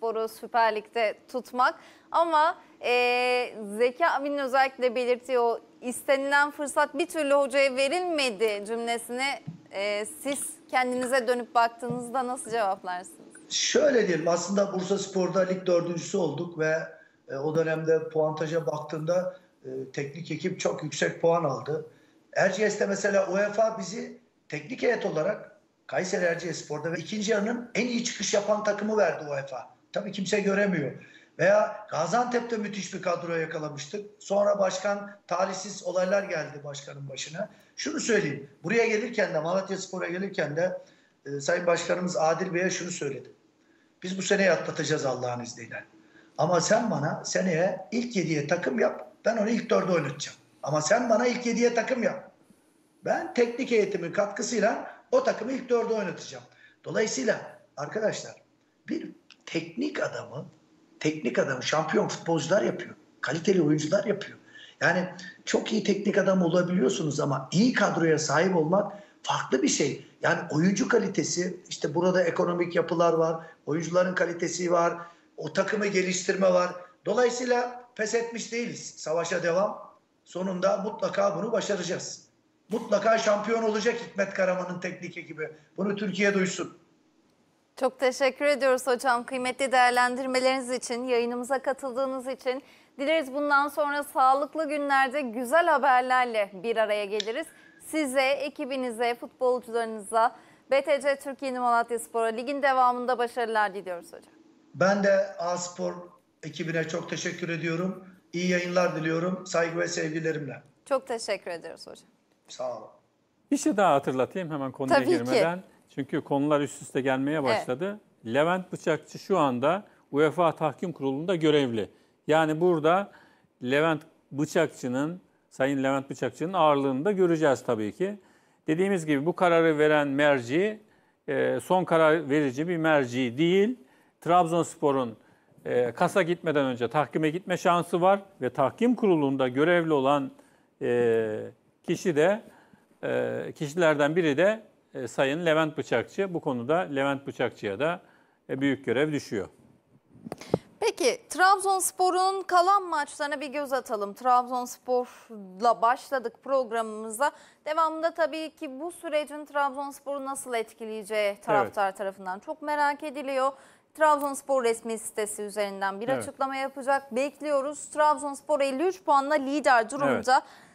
Spor'u Süper Lig'de tutmak. Ama e, Zeki abinin özellikle belirttiği o istenilen fırsat bir türlü hocaya verilmedi cümlesini e, siz kendinize dönüp baktığınızda nasıl cevaplarsınız? Şöyle diyelim aslında Bursa Spor'da lig dördüncüsü olduk ve e, o dönemde puantaja baktığında e, teknik ekip çok yüksek puan aldı. Erciyes'te mesela UEFA bizi teknik heyet olarak Kayseri Erciyes Spor'da ve ikinci yarının en iyi çıkış yapan takımı verdi UEFA. Tabii kimse göremiyor. Veya Gaziantep'te müthiş bir kadro yakalamıştık. Sonra başkan talihsiz olaylar geldi başkanın başına. Şunu söyleyeyim. Buraya gelirken de Malatya Spor'a gelirken de e, Sayın Başkanımız Adil Bey'e şunu söyledi. Biz bu seneyi atlatacağız Allah'ın izniyle. Ama sen bana seneye ilk yediye takım yap. Ben onu ilk dörde oynatacağım. Ama sen bana ilk yediye takım yap. Ben teknik eğitimin katkısıyla o takımı ilk dörde oynatacağım. Dolayısıyla arkadaşlar bir teknik adamı, teknik adamı şampiyon futbolcular yapıyor. Kaliteli oyuncular yapıyor. Yani çok iyi teknik adam olabiliyorsunuz ama iyi kadroya sahip olmak farklı bir şey. Yani oyuncu kalitesi, işte burada ekonomik yapılar var, oyuncuların kalitesi var, o takımı geliştirme var. Dolayısıyla pes etmiş değiliz. Savaşa devam. Sonunda mutlaka bunu başaracağız. Mutlaka şampiyon olacak Hikmet Karaman'ın teknik ekibi. Bunu Türkiye duysun. Çok teşekkür ediyoruz hocam kıymetli değerlendirmeleriniz için, yayınımıza katıldığınız için. Dileriz bundan sonra sağlıklı günlerde güzel haberlerle bir araya geliriz. Size, ekibinize, futbolcularınıza, BTC Türkiye Malatya Spor'a ligin devamında başarılar diliyoruz hocam. Ben de A Spor ekibine çok teşekkür ediyorum. İyi yayınlar diliyorum. Saygı ve sevgilerimle. Çok teşekkür ediyoruz hocam. Sağ olun. Bir şey daha hatırlatayım hemen konuya Tabii girmeden. Ki. Çünkü konular üst üste gelmeye başladı. Evet. Levent Bıçakçı şu anda UEFA Tahkim Kurulu'nda görevli. Yani burada Levent Bıçakçı'nın, Sayın Levent Bıçakçı'nın ağırlığını da göreceğiz tabii ki. Dediğimiz gibi bu kararı veren merci e, son karar verici bir merci değil. Trabzonspor'un e, kasa gitmeden önce tahkime gitme şansı var ve tahkim kurulunda görevli olan e, kişi de kişilerden biri de e, Sayın Levent Bıçakçı. Bu konuda Levent Bıçakçı'ya da e, büyük görev düşüyor. Peki Trabzonspor'un kalan maçlarına bir göz atalım. Trabzonspor'la başladık programımıza. Devamında tabii ki bu sürecin Trabzonspor'u nasıl etkileyeceği taraftar evet. tarafından çok merak ediliyor. Trabzonspor resmi sitesi üzerinden bir evet. açıklama yapacak. Bekliyoruz. Trabzonspor 53 puanla lider durumda. Evet.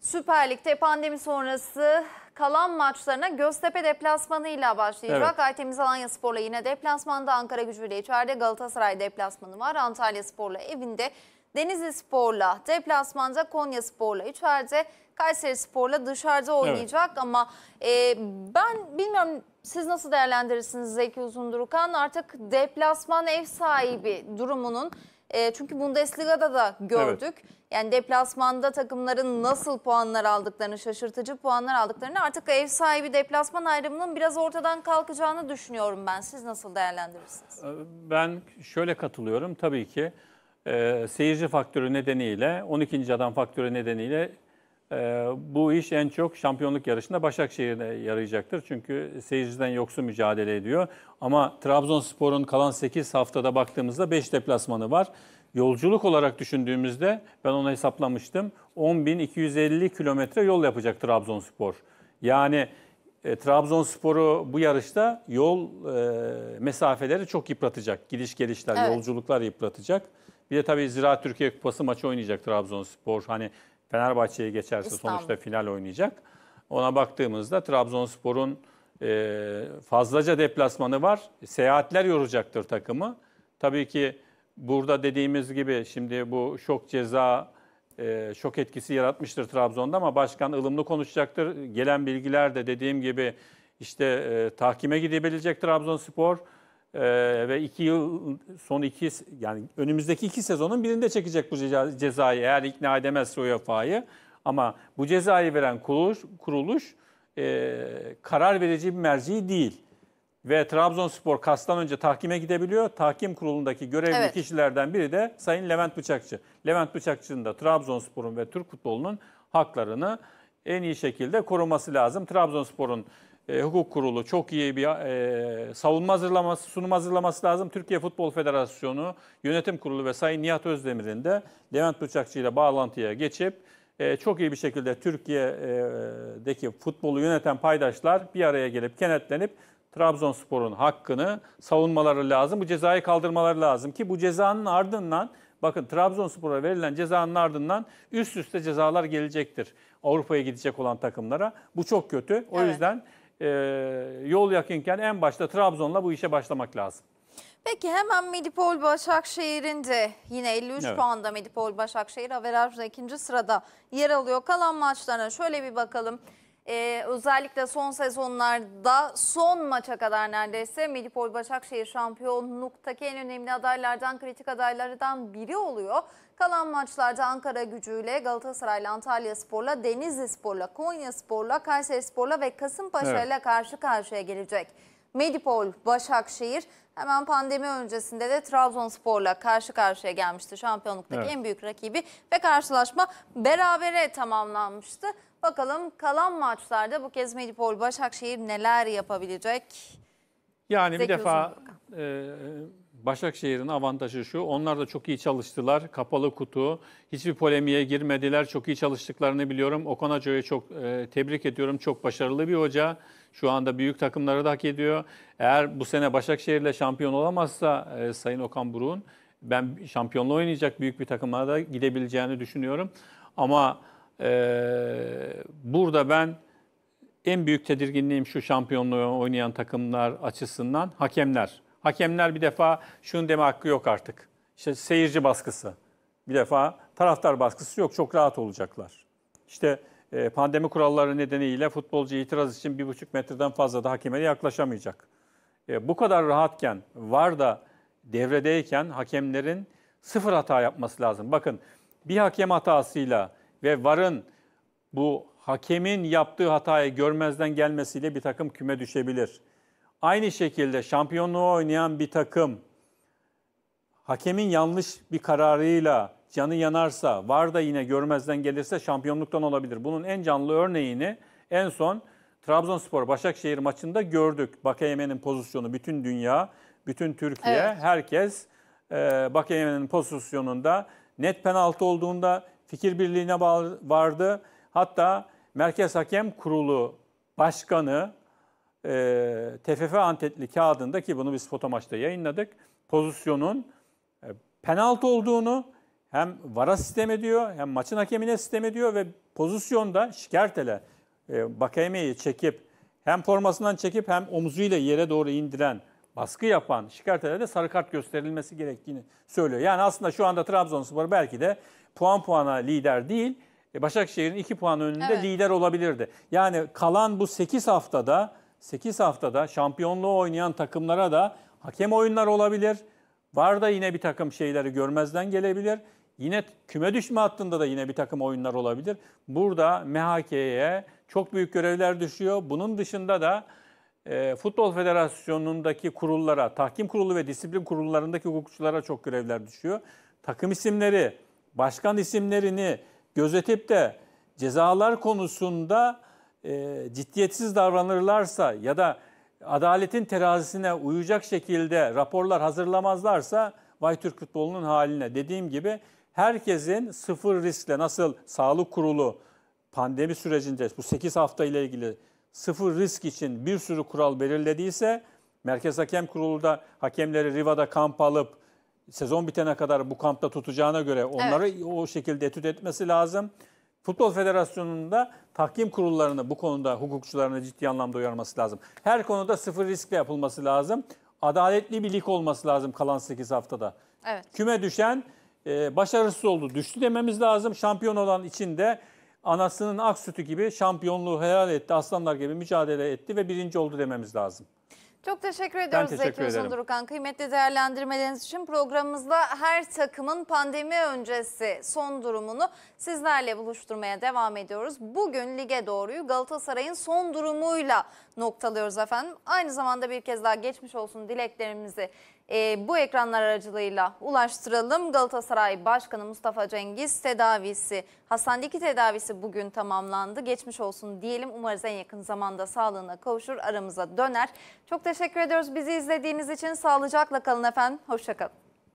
Süper Lig'de pandemi sonrası kalan maçlarına Göztepe deplasmanıyla başlayacak. Evet. Aytemiz Alanya Spor'la yine deplasmanda, Ankara Gücü ile içeride Galatasaray deplasmanı var. Antalya Spor'la evinde, Denizli Spor'la deplasmanda, Konya Spor'la içeride, Kayseri Spor'la dışarıda oynayacak. Evet. Ama e, ben bilmiyorum siz nasıl değerlendirirsiniz Zeki Uzundurukan? Artık deplasman ev sahibi durumunun e, çünkü Bundesliga'da da gördük. Evet. Yani deplasmanda takımların nasıl puanlar aldıklarını, şaşırtıcı puanlar aldıklarını artık ev sahibi deplasman ayrımının biraz ortadan kalkacağını düşünüyorum ben. Siz nasıl değerlendirirsiniz? Ee, ben şöyle katılıyorum. Tabii ki e, seyirci faktörü nedeniyle, 12. adam faktörü nedeniyle ee, bu iş en çok şampiyonluk yarışında Başakşehir'e yarayacaktır. Çünkü seyirciden yoksun mücadele ediyor. Ama Trabzonspor'un kalan 8 haftada baktığımızda 5 deplasmanı var. Yolculuk olarak düşündüğümüzde ben onu hesaplamıştım. 10.250 kilometre yol yapacak Trabzonspor. Yani e, Trabzonspor'u bu yarışta yol e, mesafeleri çok yıpratacak. Gidiş gelişler, evet. yolculuklar yıpratacak. Bir de tabii Ziraat Türkiye Kupası maçı oynayacak Trabzonspor. Hani Fenerbahçe'ye geçerse İstanbul. sonuçta final oynayacak. Ona baktığımızda Trabzonspor'un e, fazlaca deplasmanı var. Seyahatler yoracaktır takımı. Tabii ki burada dediğimiz gibi şimdi bu şok ceza, e, şok etkisi yaratmıştır Trabzon'da ama başkan ılımlı konuşacaktır. Gelen bilgiler de dediğim gibi işte e, tahkime gidebilecek Trabzonspor. Ee, ve iki yıl son iki yani önümüzdeki iki sezonun birinde çekecek bu cezayı eğer ikna edemezse UEFA'yı. Ama bu cezayı veren kuruluş, kuruluş e, karar verici bir merci değil. Ve Trabzonspor kastan önce tahkime gidebiliyor. Tahkim kurulundaki görevli evet. kişilerden biri de Sayın Levent Bıçakçı. Levent Bıçakçı'nın da Trabzonspor'un ve Türk futbolunun haklarını en iyi şekilde koruması lazım. Trabzonspor'un e, hukuk kurulu çok iyi bir e, savunma hazırlaması, sunum hazırlaması lazım. Türkiye Futbol Federasyonu Yönetim Kurulu ve Sayın Nihat Özdemir'in de Levent Bıçakçı ile bağlantıya geçip e, çok iyi bir şekilde Türkiye'deki futbolu yöneten paydaşlar bir araya gelip kenetlenip Trabzonspor'un hakkını savunmaları lazım. Bu cezayı kaldırmaları lazım ki bu cezanın ardından bakın Trabzonspor'a verilen cezanın ardından üst üste cezalar gelecektir. Avrupa'ya gidecek olan takımlara. Bu çok kötü. O evet. yüzden e, yol yakınken en başta Trabzon'la bu işe başlamak lazım. Peki hemen Medipol Başakşehir'in de yine 53 evet. puanda Medipol Başakşehir averajla ikinci sırada yer alıyor. Kalan maçlarına şöyle bir bakalım. Ee, özellikle son sezonlarda son maça kadar neredeyse Medipol Başakşehir şampiyonluktaki en önemli adaylardan kritik adaylardan biri oluyor. Kalan maçlarda Ankara gücüyle, Galatasaray'la, Antalya Spor'la, Denizli Spor'la, Konya Spor'la, Kayseri Spor'la ve Kasımpaşa'yla evet. karşı karşıya gelecek. Medipol, Başakşehir hemen pandemi öncesinde de Trabzonspor'la karşı karşıya gelmişti. Şampiyonluktaki evet. en büyük rakibi ve karşılaşma berabere tamamlanmıştı. Bakalım kalan maçlarda bu kez Medipol, Başakşehir neler yapabilecek? Yani Zeki bir defa e, Başakşehir'in avantajı şu, onlar da çok iyi çalıştılar. Kapalı kutu, hiçbir polemiğe girmediler. Çok iyi çalıştıklarını biliyorum. Okan Hoca'yı çok e, tebrik ediyorum. Çok başarılı bir hoca. Şu anda büyük takımları da hak ediyor. Eğer bu sene Başakşehir'le şampiyon olamazsa e, Sayın Okan Buruk'un, ben şampiyonla oynayacak büyük bir takıma da gidebileceğini düşünüyorum. Ama e, burada ben en büyük tedirginliğim şu şampiyonluğu oynayan takımlar açısından hakemler. Hakemler bir defa şunu deme hakkı yok artık. İşte seyirci baskısı. Bir defa taraftar baskısı yok. Çok rahat olacaklar. İşte e, pandemi kuralları nedeniyle futbolcu itiraz için bir buçuk metreden fazla da hakeme yaklaşamayacak. E, bu kadar rahatken, var da devredeyken hakemlerin sıfır hata yapması lazım. Bakın bir hakem hatasıyla ve varın bu hakemin yaptığı hatayı görmezden gelmesiyle bir takım küme düşebilir. Aynı şekilde şampiyonluğu oynayan bir takım hakemin yanlış bir kararıyla canı yanarsa, var da yine görmezden gelirse şampiyonluktan olabilir. Bunun en canlı örneğini en son Trabzonspor Başakşehir maçında gördük. Bakayemen'in pozisyonu bütün dünya, bütün Türkiye, evet. herkes e, Bakayemen'in pozisyonunda net penaltı olduğunda fikir birliğine vardı. Hatta Merkez Hakem Kurulu Başkanı e, ee, TFF antetli kağıdında ki bunu biz foto yayınladık. Pozisyonun e, penaltı olduğunu hem VAR'a sistem ediyor hem maçın hakemine sistem ediyor ve pozisyonda şikertele e, Bakayeme'yi çekip hem formasından çekip hem omzuyla yere doğru indiren baskı yapan şikertele de sarı kart gösterilmesi gerektiğini söylüyor. Yani aslında şu anda Trabzonspor belki de puan puana lider değil. E, Başakşehir'in 2 puan önünde evet. lider olabilirdi. Yani kalan bu 8 haftada 8 haftada şampiyonluğu oynayan takımlara da hakem oyunlar olabilir. Var da yine bir takım şeyleri görmezden gelebilir. Yine küme düşme hattında da yine bir takım oyunlar olabilir. Burada MHK'ye çok büyük görevler düşüyor. Bunun dışında da e, Futbol Federasyonu'ndaki kurullara, tahkim kurulu ve disiplin kurullarındaki hukukçulara çok görevler düşüyor. Takım isimleri, başkan isimlerini gözetip de cezalar konusunda e, ciddiyetsiz davranırlarsa ya da adaletin terazisine uyacak şekilde raporlar hazırlamazlarsa Vay Türk futbolunun haline dediğim gibi herkesin sıfır riskle nasıl sağlık kurulu pandemi sürecinde bu 8 hafta ile ilgili sıfır risk için bir sürü kural belirlediyse Merkez Hakem Kurulu da hakemleri Riva'da kamp alıp sezon bitene kadar bu kampta tutacağına göre onları evet. o şekilde etüt etmesi lazım. Futbol Federasyonu'nda tahkim kurullarını bu konuda hukukçularını ciddi anlamda uyarması lazım. Her konuda sıfır riskle yapılması lazım. Adaletli bir lig olması lazım kalan 8 haftada. Evet. Küme düşen e, başarısız oldu. Düştü dememiz lazım. Şampiyon olan için de anasının ak sütü gibi şampiyonluğu helal etti. Aslanlar gibi mücadele etti ve birinci oldu dememiz lazım. Çok teşekkür ediyoruz teşekkür Zeki ederim. Uzundurukan. Kıymetli değerlendirmeleriniz için programımızda her takımın pandemi öncesi son durumunu sizlerle buluşturmaya devam ediyoruz. Bugün lige doğruyu Galatasaray'ın son durumuyla noktalıyoruz efendim. Aynı zamanda bir kez daha geçmiş olsun dileklerimizi e, bu ekranlar aracılığıyla ulaştıralım. Galatasaray Başkanı Mustafa Cengiz tedavisi, hastanedeki tedavisi bugün tamamlandı. Geçmiş olsun diyelim. Umarız en yakın zamanda sağlığına kavuşur, aramıza döner. Çok teşekkür ediyoruz bizi izlediğiniz için. Sağlıcakla kalın efendim. Hoşçakalın.